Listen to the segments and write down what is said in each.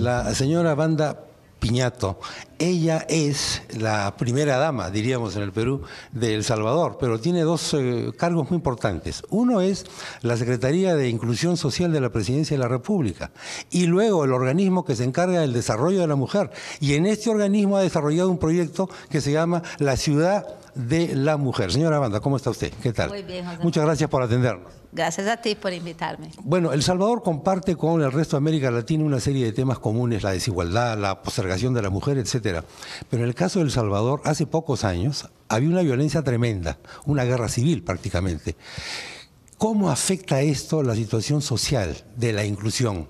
la señora Banda Piñato. Ella es la primera dama, diríamos en el Perú, de El Salvador, pero tiene dos eh, cargos muy importantes. Uno es la Secretaría de Inclusión Social de la Presidencia de la República y luego el organismo que se encarga del desarrollo de la mujer. Y en este organismo ha desarrollado un proyecto que se llama La Ciudad de la Mujer. Señora Banda, ¿cómo está usted? ¿Qué tal? Muy bien, Muchas gracias por atendernos. Gracias a ti por invitarme. Bueno, El Salvador comparte con el resto de América Latina una serie de temas comunes, la desigualdad, la postergación de la mujer, etcétera. Pero en el caso de El Salvador, hace pocos años había una violencia tremenda, una guerra civil prácticamente. ¿Cómo afecta esto la situación social de la inclusión?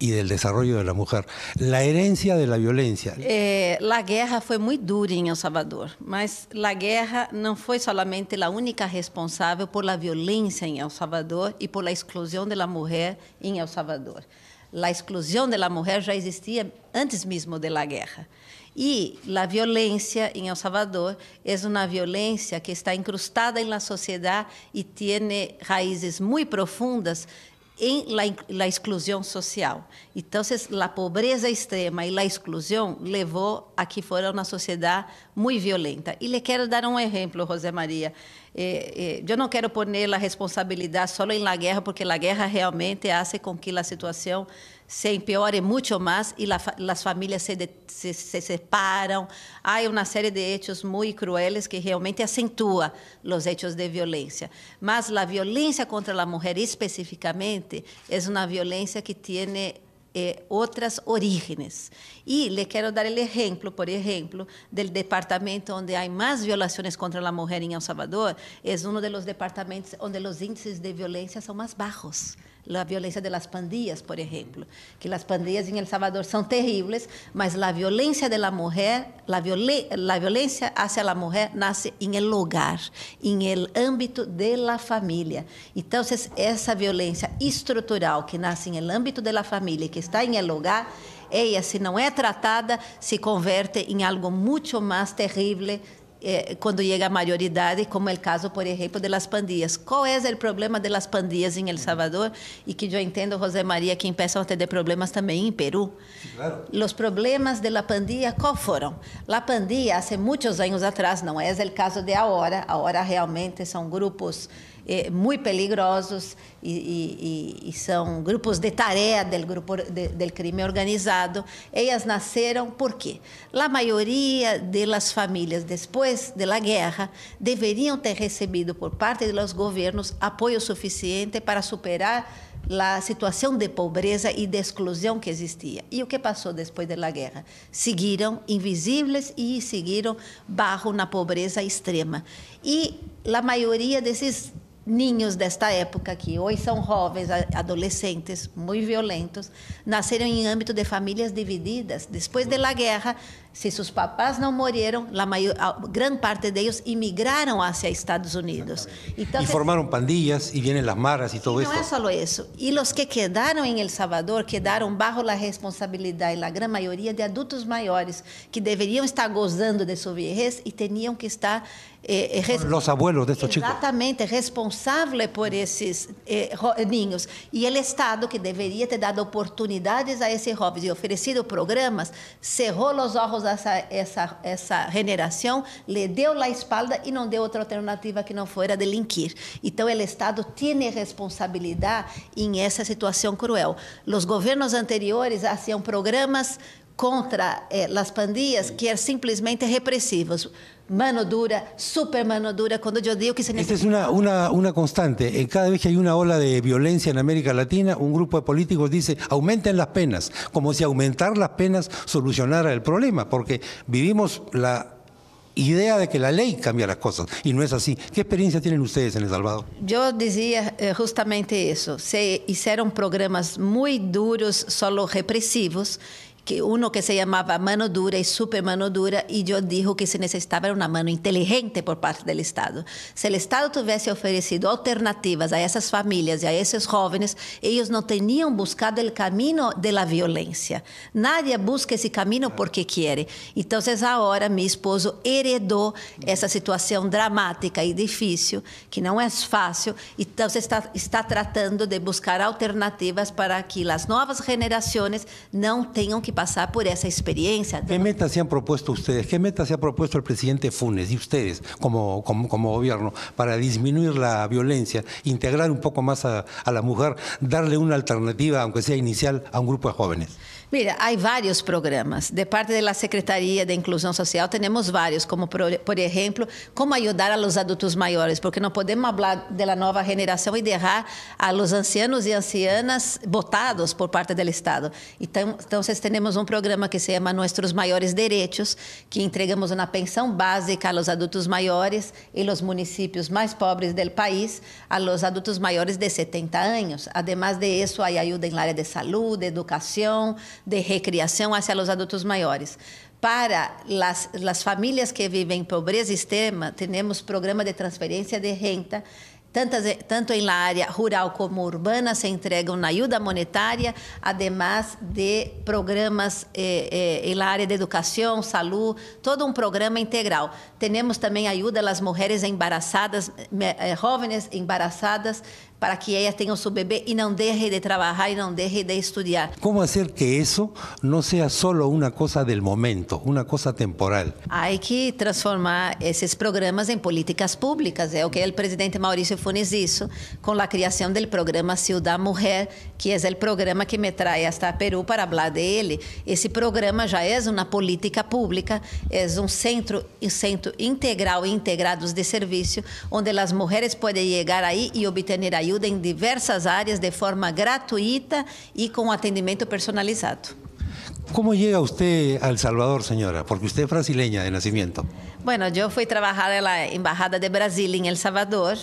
y del desarrollo de la mujer. La herencia de la violencia. Eh, la guerra foi muito dura em El Salvador, mas a guerra não foi solamente a única responsável por la violência em El Salvador e por la exclusão de la mujer em El Salvador. La exclusão de la mujer já existia antes mesmo de la guerra. E a violência em El Salvador é uma violência que está incrustada na sociedade e tem raízes muito profundas em la, la exclusão social. Então, a pobreza extrema e a exclusão levou a que fora uma sociedade muito violenta. E lhe quero dar um exemplo, José Maria. Eh, eh, eu não quero pôr a responsabilidade só em la guerra, porque a guerra realmente hace com que a situação se empeore mucho más y las familias se, separan. Hay una serie de hechos muy crueles que realmente acentúa los hechos de violencia. Mas la violencia contra la mujer específicamente es una violencia que tiene eh, otras orígenes. Y le quiero dar el ejemplo, por ejemplo, del departamento donde hay más violaciones contra la mujer en El Salvador. Es uno de los departamentos donde los índices de violencia son más bajos. a violência das pandias, por exemplo, que as pandias em El Salvador são terríveis, mas a violência de la a violência a la hacia la mulher nasce em el hogar, em el âmbito de la família. Então, essa violência estrutural que nasce em el âmbito de la familia, que está em el hogar, ella, não é tratada, se converte em algo muito mais terrível quando eh, chega a maioridade como é o caso, por exemplo das pandias qual é o problema das pandias em El Salvador? e que eu entendo José Maria que empezaron a ter problemas também em Peru Claro. problemas de la qual foram a La pandilla muitos anos atrás, não é o caso de agora, agora realmente são grupos eh, muito perigosos e, e, e, são grupos de tarefa do grupo de, crime organizado. Elas nasceram porque a maioria das famílias depois da de guerra deveriam ter recebido por parte dos governos apoio suficiente para superar a situação de pobreza e de exclusão que existia. E o que passou depois da guerra? Seguiram invisíveis e seguiram barro na pobreza extrema. E a maioria desses ninhos desta época que hoje são jovens, adolescentes, muito violentos, nasceram em âmbito de famílias divididas. Depois da de guerra, se seus papás não morreram, a, maior, parte deles emigraram hacia Estados Unidos. Então, e é- formaram pandillas e vêm as maras e todo isso. Não é só isso. E os que quedaram em El Salvador quedaram bajo la responsabilidade, a grande maioria de adultos maiores que deveriam estar gozando de sua vejez e tinham que estar eh, eh, os abuelos de estos chicos. Exatamente, responsável por esses eh, eh ninhos. E o Estado, que deveria ter dado oportunidades a esses jovens e oferecido programas, cerrou os olhos essa, essa, essa regeneração, lhe deu a espalda e não deu outra alternativa que não fora delinquir. Então, o Estado tem responsabilidade em essa situação cruel. Os governos anteriores faziam programas contra eh, las pandillas que es simplemente represivos. Mano dura, super mano dura, Cuando yo digo que se es una, una, una constante. Cada vez que hay una ola de violencia en América Latina, un grupo de políticos dice, aumenten las penas, como si aumentar las penas solucionara el problema, porque vivimos la idea de que la ley cambia las cosas y no es así. ¿Qué experiencia tienen ustedes en El Salvador? Yo decía eh, justamente eso. Se hicieron programas muy duros, solo represivos, que um que se chamava mano dura e super mano dura, e eu digo que se necessitava uma mano inteligente por parte do Estado. Se o Estado tivesse oferecido alternativas a essas famílias e a esses jovens, eles não teriam buscado o caminho da violência. Nada Nadie busca esse caminho porque quer. Então, agora, meu esposo heredou essa situação dramática e difícil, que não é fácil, entonces está, está tratando de buscar alternativas para que as novas gerações não tenham que pasar por esa experiencia. ¿Qué metas se han propuesto ustedes? ¿Qué metas se ha propuesto el presidente Funes y ustedes como, como, gobierno para disminuir la violencia, integrar un poco más a la mujer, darle una alternativa, aunque sea inicial, a un grupo de jóvenes? Mira, há vários programas. De parte da secretaria de Inclusão Social temos vários, como por, por como ajudar a los adultos maiores, porque não podemos falar de la geração e derrar dejar a los ancianos e ancianas votados por parte do Estado. Entonces temos um programa que se llama Nuestros Maiores Derechos, que entregamos uma pensão básica a los adultos maiores e los municípios mais pobres do país, a los adultos maiores de 70 anos. Além de há hay ajuda em área de saúde, educação de recreação hacia los adultos mayores. Para las, las familias que viven en pobreza extrema, tenemos programa de transferencia de renta Tantas, tanto em la área rural como urbana, se entregam na ajuda monetária, además de programas eh, eh, em la área de educação, saúde, todo um programa integral. Temos também ajuda às mulheres embarazadas, eh, jovens embarazadas, para que ela tenha seu bebê e não deixe de trabalhar e não deixe de estudar. Como fazer que isso não seja só uma coisa del momento, uma coisa temporal? Há que transformar esses programas em políticas públicas. É o que o presidente Maurício Funes isso com a criação do programa Ciudad Mulher, que é o programa que me traz hasta Peru para falar dele. Esse programa já é uma política pública, é um centro, um centro integral e integrados de serviço, onde as mulheres podem chegar aí e obter aí ajuda em diversas áreas de forma gratuita e com atendimento personalizado. ¿Cómo llega usted a El Salvador, señora? Porque usted es brasileña de nacimiento. Bueno, yo fui trabajar en la Embajada de Brasil en El Salvador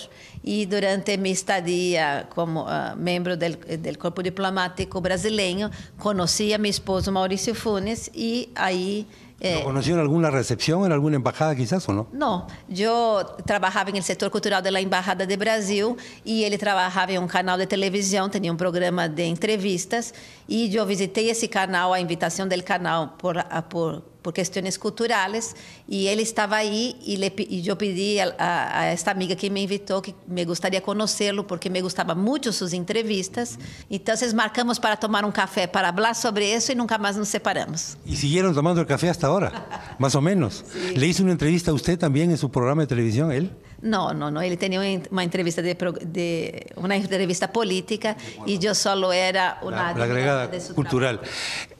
y durante mi estadía como uh, miembro del, del, Corpo Diplomático Brasileño conocí a mi esposo Mauricio Funes y ahí eh, ¿Conocieron alguna recepción en alguna embajada quizás o no? No, yo trabajaba en el sector cultural de la Embajada de Brasil y él trabajaba en un canal de televisión, tenía un programa de entrevistas y yo visité ese canal a invitación del canal por, por por cuestiones culturales, e y él estaba ahí y e yo e pedí a, esta amiga que me invitó que me gustaría conocerlo porque me gustaba mucho sus entrevistas. Entonces marcamos para tomar un um café para hablar sobre eso y nunca más nos separamos. ¿Y siguieron tomando el café hasta ahora? ¿Más o menos. Le hizo una entrevista a usted también en su programa de televisión, él? No, no, no. Él tenía una entrevista de, una entrevista política y yo solo era una agregada cultural.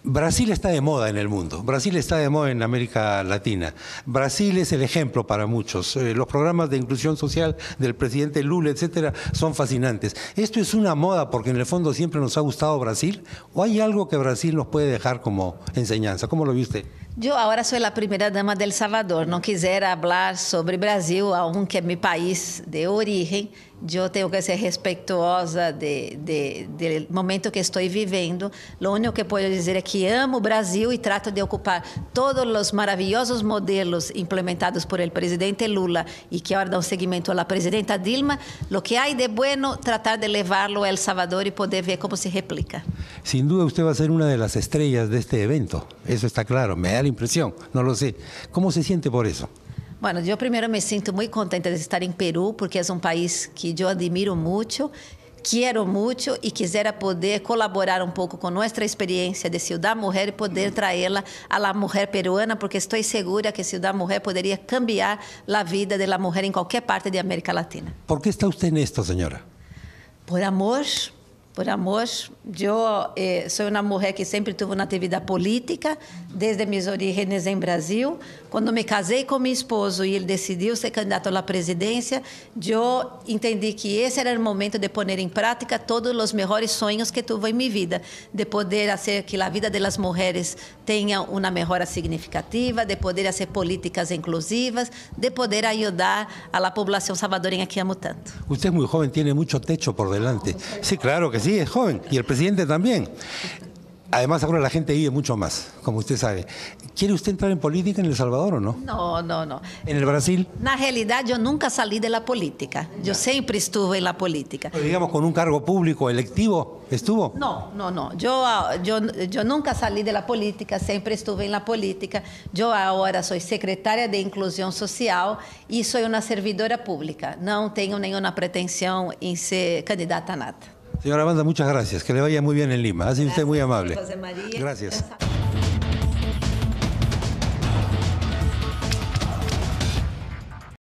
Brasil está de moda en el mundo, Brasil está de moda en América Latina. Brasil es el ejemplo para muchos. Eh, los programas de inclusión social del presidente Lula, etcétera, son fascinantes. ¿Esto es una moda porque en el fondo siempre nos ha gustado Brasil? ¿O hay algo que Brasil nos puede dejar como enseñanza? ¿Cómo lo viste? Yo ahora soy la primera dama del Salvador. no quisiera hablar sobre Brasil, aunque mi mi país de origen, yo tengo que ser respetuosa del momento que estoy viviendo, Lo único que puedo decir es que amo Brasil y trato de ocupar todos los maravillosos modelos implementados por el presidente Lula y que ahora da un seguimiento a la presidenta Dilma. Lo que hay de bueno, tratar de llevarlo a El Salvador y poder ver cómo se replica. Sin duda, usted va a ser una de las estrellas de este evento. Eso está claro. Me da la impresión. No lo sé. ¿Cómo se siente por eso? Bueno, yo primero me siento muy contenta de estar en Perú porque es un país que yo admiro mucho, Quero muito e quisiera poder colaborar um pouco com nossa experiência de Ciudad Mujer e poder traerla a la Mulher peruana porque estou segura que Ciudad Mujer poderia cambiar a vida de uma Mulher em qualquer parte de América Latina. ¿Por que está você en esto, senhora? Por amor, por amor. Eu eh, sou uma mulher que sempre tive na atividade política, desde meus origens em Brasil. Quando me casei com meu esposo e ele decidiu ser candidato à presidência, eu entendi que esse era o momento de pôr em prática todos os melhores sonhos que tive em minha vida, de poder fazer que a vida das mulheres tenha uma melhora significativa, de poder fazer políticas inclusivas, de poder ajudar a população salvadoreña que amo tanto. Usted é muito jovem, tem muito techo por delante. Sim, sí, claro que sim. sí, es joven. Y el presidente también. Además, ahora la gente vive mucho más, como usted sabe. ¿Quiere usted entrar en política en El Salvador o no? No, no, no. ¿En el Brasil? la realidad, yo nunca salí de la política. Yo siempre estuve en la política. digamos, con un cargo público electivo, ¿estuvo? No, no, no. Yo, ah, yo, yo nunca salí de la política, siempre estuve en la política. Yo ahora soy secretaria de Inclusión Social y soy una servidora pública. No tengo ninguna pretensión en ser candidata a nada. Señora Banda, muchas gracias. Que le vaya muy bien en Lima. Ha sido usted muy amable. José María. Gracias.